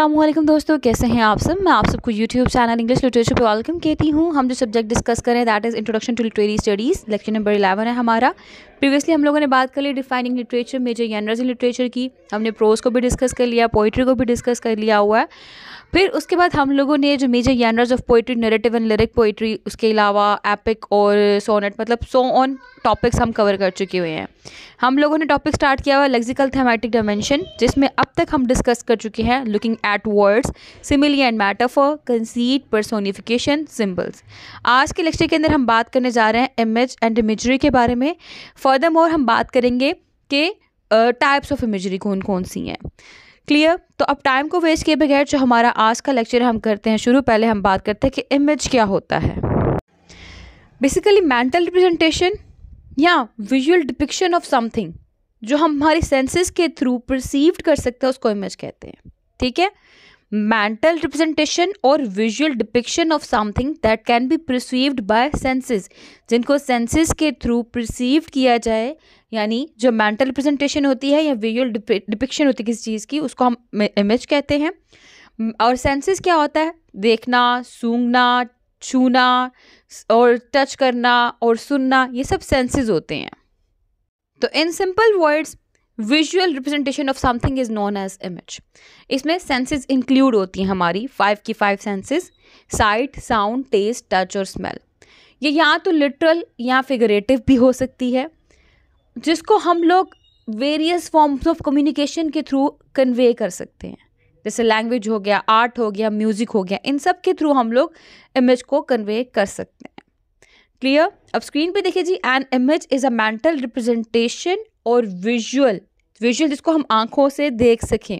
अल्लाम दोस्तों कैसे हैं आप सब मैं आप सबको यूट्यूब चैनल इंग्लिश लिटरेचर पे वेलकम कहती हूँ हम जो सब्जेक्ट डिस्कस करें that is introduction to literary studies lecture number eleven है हमारा प्रीवियसली हम लोगों ने बात कर ली defining literature major genres literature की हमने प्रोज को भी डिस्कस कर लिया पोइट्री को भी डिस्कस कर लिया हुआ है फिर उसके बाद हम लोगों ने जो major genres of poetry narrative and lyric poetry उसके अलावा एपिक और सोनेट मतलब सो ऑन टॉपिक्स हम कवर कर चुके हुए हैं हम लोगों ने टॉपिक स्टार्ट किया हुआ लेक्सिकल थेमेटिक डायमेंशन जिसमें अब तक हम डिस्कस कर चुके हैं looking at words simile and metaphor conceit personification symbols आज के लेक्चर के अंदर हम बात करने जा रहे हैं इमेज एंड इमेजरी के बारे में फर्दर मोर हम बात करेंगे कि टाइप्स ऑफ इमेजरी कौन कौन सी हैं क्लियर तो अब टाइम को वेस्ट किए बगैर जो हमारा आज का लेक्चर हम करते हैं शुरू पहले हम बात करते हैं कि इमेज क्या होता है बेसिकली मेंटल रिप्रेजेंटेशन या विजुअल डिपिक्शन ऑफ समथिंग जो हम हमारे सेंसेस के थ्रू परसीव्ड कर सकते हैं उसको इमेज कहते हैं ठीक है मेंटल रिप्रेजेंटेशन और visual depiction of something that can be perceived by senses जिनको सेंसेस के थ्रू प्रसिव किया जाए यानी जो मेंटल रिप्रेजेंटेशन होती है या विजुअल डिपिक्शन होती है किसी चीज़ की उसको हम इमेज कहते हैं और सेंसेस क्या होता है देखना सूंघना छूना और टच करना और सुनना ये सब सेंसेस होते हैं तो in simple words visual representation of something is known as image इसमें सेंसेस इंक्लूड होती हैं हमारी फाइव की five senses sight sound taste touch और स्मेल ये या तो लिटरल या फिगरेटिव भी हो सकती है जिसको हम लोग वेरियस फॉर्म्स ऑफ कम्युनिकेशन के थ्रू कन्वे कर सकते हैं जैसे लैंग्वेज हो गया आर्ट हो गया म्यूज़िक हो गया इन सब के थ्रू हम लोग इमेज को कन्वे कर सकते हैं क्लियर अब स्क्रीन पे देखिए जी an image is a mental representation और विजुअल विजुअल जिसको हम आँखों से देख सकें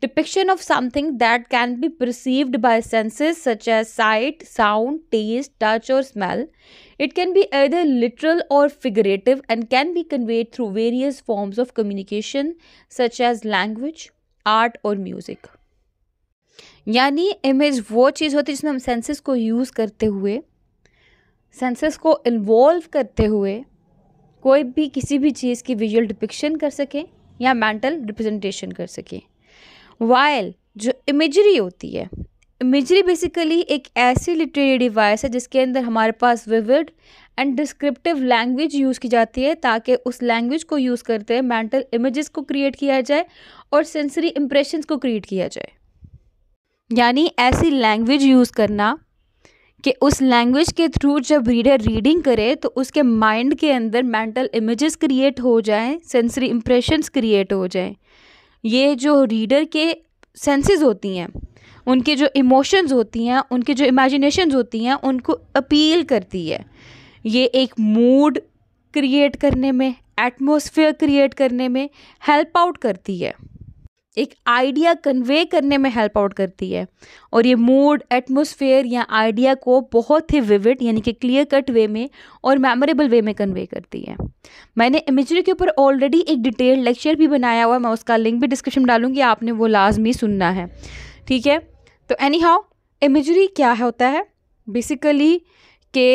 depiction of something that can be perceived by senses such as sight sound taste touch और smell it can be either literal or figurative and can be conveyed through various forms of communication such as language art or music यानी image वो चीज़ होती है जिसमें हम senses को use करते हुए सेंसेस को इन्वॉल्व करते हुए कोई भी किसी भी चीज़ की विजुअल डिपिक्शन कर सकें या मेंटल रिप्रेजेंटेशन कर सकें वायल जो इमेजरी होती है इमेजरी बेसिकली एक ऐसी लिटरेरी डिवाइस है जिसके अंदर हमारे पास vivid and descriptive language use की जाती है ताकि उस लैंग्वेज को यूज़ करते हुए मेंटल इमेजेस को क्रिएट किया जाए और सेंसरी इम्प्रेशंस को क्रिएट किया जाए यानी ऐसी लैंग्वेज यूज़ करना कि उस लैंग्वेज के थ्रू जब रीडर रीडिंग करे तो उसके माइंड के अंदर मेंटल इमेजेस क्रिएट हो जाएं सेंसरी इम्प्रेशंस क्रिएट हो जाएं ये जो रीडर के सेंसेस होती हैं उनके जो इमोशंस होती हैं उनके जो इमेजिनेशंस होती हैं उनको अपील करती है ये एक मूड क्रिएट करने में एटमोसफियर क्रिएट करने में हेल्प आउट करती है एक आइडिया कन्वे करने में हेल्प आउट करती है और ये मूड एटमोसफेयर या आइडिया को बहुत ही विविड यानी कि क्लियर कट वे में और मेमोरेबल वे में कन्वे करती है मैंने इमेजरी के ऊपर ऑलरेडी एक डिटेल्ड लेक्चर भी बनाया हुआ है मैं उसका लिंक भी डिस्क्रिप्शन डालूंगी आपने वो लाजमी सुनना है ठीक है तो एनी हाउ इमेजरी क्या होता है बेसिकली के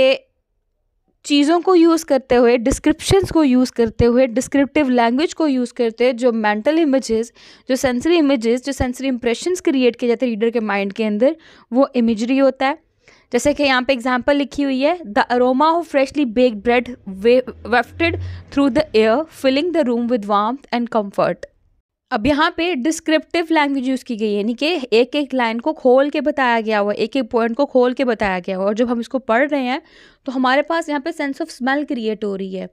चीज़ों को यूज़ करते हुए डिस्क्रिप्शंस को यूज़ करते हुए डिस्क्रिप्टिव लैंग्वेज को यूज़ करते हुए जो मेंटल इमेजेस जो सेंसरी इमेजेस जो सेंसरी इंप्रेशंस क्रिएट किए जाते हैं रीडर के माइंड के अंदर वो इमेजरी होता है जैसे कि यहाँ पे एग्जाम्पल लिखी हुई है the aroma of freshly baked bread wafted through the air filling the room with warm and comfort अब यहाँ पे डिस्क्रिप्टिव लैंग्वेज यूज़ की गई है यानी कि एक एक लाइन को खोल के बताया गया हुआ एक एक पॉइंट को खोल के बताया गया हुआ और जब हम इसको पढ़ रहे हैं तो हमारे पास यहाँ पे सेंस ऑफ स्मेल क्रिएट हो रही है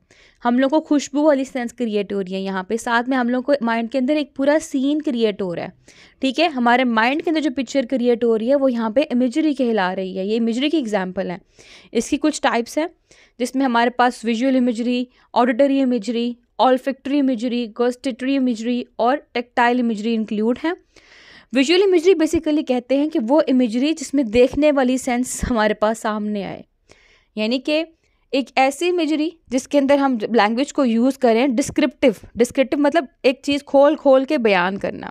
हम लोग को खुशबू वाली सेंस क्रिएट हो रही है यहाँ पे साथ में हम लोग को माइंड के अंदर एक पूरा सीन क्रिएट हो रहा है ठीक है हमारे माइंड के अंदर जो पिक्चर क्रिएट हो रही है वो यहाँ पे इमेजरी कहला रही है ये इमेजरी की एग्जाम्पल है इसकी कुछ टाइप्स हैं जिसमें हमारे पास visual imagery auditory imagery olfactory imagery gustatory imagery और टेक्टाइल इमेजरी इंक्लूड हैं विजुअल इमेजरी बेसिकली कहते हैं कि वो इमेजरी जिसमें देखने वाली सेंस हमारे पास सामने आए यानी कि एक ऐसी इमेजरी जिसके अंदर हम लैंग्वेज को यूज़ करें डिस्क्रिप्टिव डिस्क्रिप्टिव मतलब एक चीज़ खोल खोल के बयान करना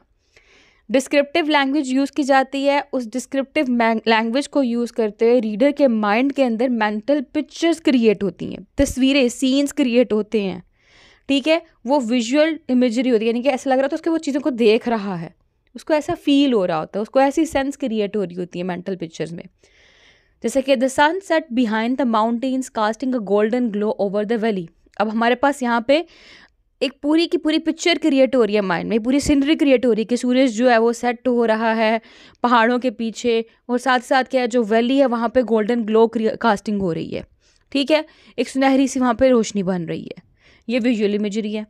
डिस्क्रिप्टिव लैंग्वेज यूज़ की जाती है उस डिस्क्रिप्टिव लैंग्वेज को यूज़ करते हुए रीडर के माइंड के अंदर मेंटल पिक्चर्स क्रिएट होती हैं तस्वीरें सीन्स क्रिएट होते हैं ठीक है वो विजुअल इमेजरी होती है यानी कि ऐसा लग रहा होता है उसके वो चीज़ों को देख रहा है उसको ऐसा फील हो रहा होता है उसको ऐसी सेंस क्रिएट हो रही होती है मेंटल पिक्चर्स में जैसे कि the sun set behind the mountains casting a golden glow over the valley अब हमारे पास यहाँ पे एक पूरी की पूरी पिक्चर क्रिएट हो रही है माइंड में पूरी सीनरी क्रिएट हो रही है कि सूरज जो है वो सेट हो रहा है पहाड़ों के पीछे और साथ साथ क्या है जो वैली है वहाँ पे गोल्डन ग्लो कास्टिंग हो रही है ठीक है एक सुनहरी सी वहाँ पे रोशनी बन रही है ये विजुअल इमेजरी है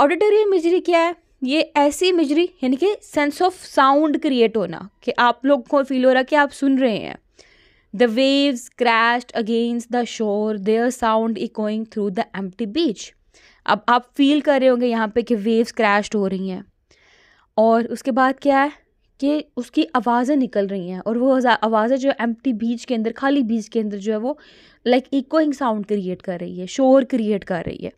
ऑडिटरी इमेजरी क्या है ये ऐसी इमेजरी यानी कि सेंस ऑफ साउंड क्रिएट होना कि आप लोग को फील हो रहा कि आप सुन रहे हैं the waves crashed against the shore their sound echoing through the empty beach अब आप फील कर रहे होंगे यहाँ पे कि वेव्स क्रैश्ड हो रही हैं और उसके बाद क्या है कि उसकी आवाज़ें निकल रही हैं और वो आवाज़ें जो एम बीच के अंदर खाली बीच के अंदर जो है वो लाइक इकोइंग साउंड क्रिएट कर रही है शोर क्रिएट कर रही है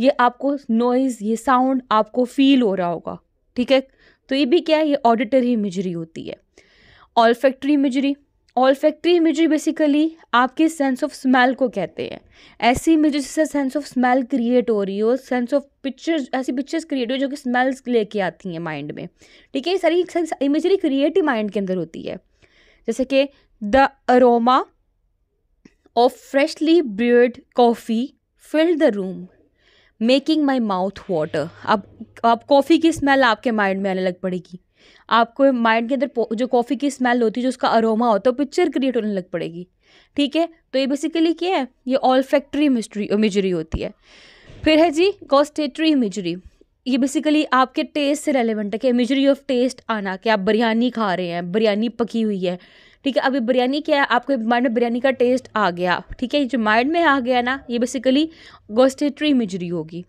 ये आपको नॉइज़ ये साउंड आपको फील हो रहा होगा ठीक है तो ये भी क्या है ये ऑडिटरी इमेजरी होती है olfactory imagery olfactory imagery basically आपके सेंस ऑफ स्मेल को कहते हैं ऐसी इमेजेस से सेंस ऑफ स्मेल क्रिएट हो रही हो सेंस ऑफ पिक्चर्स ऐसी पिक्चर्स क्रिएट हो जो कि स्मेल्स लेके आती हैं माइंड में ठीक है ये सारी इमेजरी क्रिएट ही माइंड के अंदर होती है जैसे कि the aroma of freshly brewed coffee fill the room making my mouth water अब अब कॉफ़ी की स्मेल आपके माइंड में आने लग पड़ेगी आपको माइंड के अंदर जो कॉफ़ी की स्मेल होती है जो उसका अरोमा होता है पिक्चर क्रिएट होने लग पड़ेगी ठीक है तो ये बेसिकली क्या है ये ऑल फैक्ट्री मिस्ट्री इमेजरी होती है फिर है जी कॉस्टेटरी इमेजरी ये बेसिकली आपके टेस्ट से रेलिवेंट है कि इमेजरी ऑफ टेस्ट आना कि आप बिरयानी खा रहे हैं बिरयानी पकी हुई है ठीक है अभी बिरयानी क्या है आपके माइंड में बिरयानी का टेस्ट आ गया ठीक है ये जो माइंड में आ गया ना ये बेसिकली गोस्टेटरी इमेजरी होगी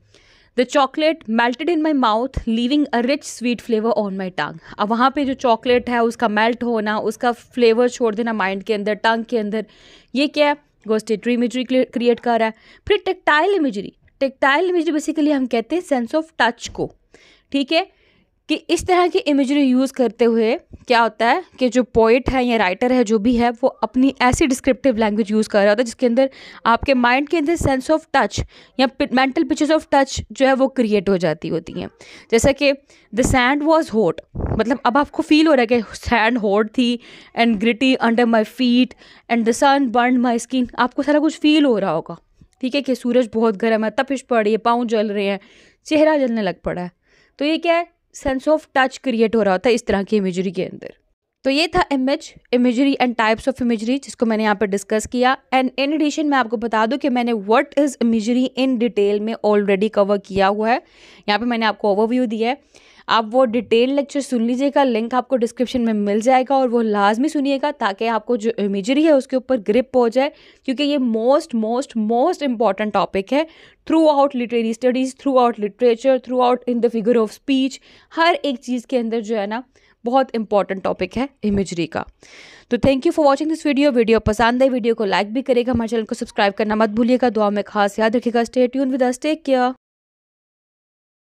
the chocolate melted in my mouth leaving a rich sweet flavour on my tongue अब वहाँ पे जो चॉकलेट है उसका मेल्ट होना उसका फ्लेवर छोड़ देना माइंड के अंदर टंग के अंदर ये क्या है गोस्टेटरी इमेजरी क्रिएट कर रहा है फिर tactile imagery tactile imagery basically हम कहते हैं सेंस ऑफ टच को ठीक है कि इस तरह की इमेजरी यूज़ करते हुए क्या होता है कि जो पोइट है या राइटर है जो भी है वो अपनी ऐसी डिस्क्रिप्टिव लैंग्वेज यूज़ कर रहा होता है जिसके अंदर आपके माइंड के अंदर सेंस ऑफ टच या मेंटल पिक्चर्स ऑफ टच जो है वो क्रिएट हो जाती होती हैं जैसे कि द सैंड वॉज होट मतलब अब आपको फील हो रहा है कि सैंड होट थी and gritty under my feet and the sun burn my skin आपको सारा कुछ फील हो रहा होगा ठीक है कि सूरज बहुत गर्म है तपिश पड़ रही है पाँव जल रहे हैं चेहरा जलने लग पड़ा है तो ये क्या है सेंस ऑफ टच क्रिएट हो रहा होता है इस तरह की इमेजरी के अंदर तो ये था image imagery and types of imagery जिसको मैंने यहाँ पर डिस्कस किया एंड इन एडिशन मैं आपको बता दूँ कि मैंने what is imagery in detail में ऑलरेडी कवर किया हुआ है यहाँ पे मैंने आपको ओवरव्यू दिया है आप वो डिटेल लेक्चर सुन लीजिएगा लिंक आपको डिस्क्रिप्शन में मिल जाएगा और वो लाजमी सुनिएगा ताकि आपको जो इमेजरी है उसके ऊपर ग्रिप हो जाए क्योंकि ये most most most important topic है throughout literary studies throughout literature throughout in the figure of speech हर एक चीज़ के अंदर जो है ना बहुत इंपॉर्टेंट टॉपिक है इमेजरी का तो thank you for watching this video video पसंद है वीडियो को लाइक भी करेगा हमारे चैनल को सब्सक्राइब करना मत भूलिएगा दुआ में खास याद रखिएगा stay tune with us take care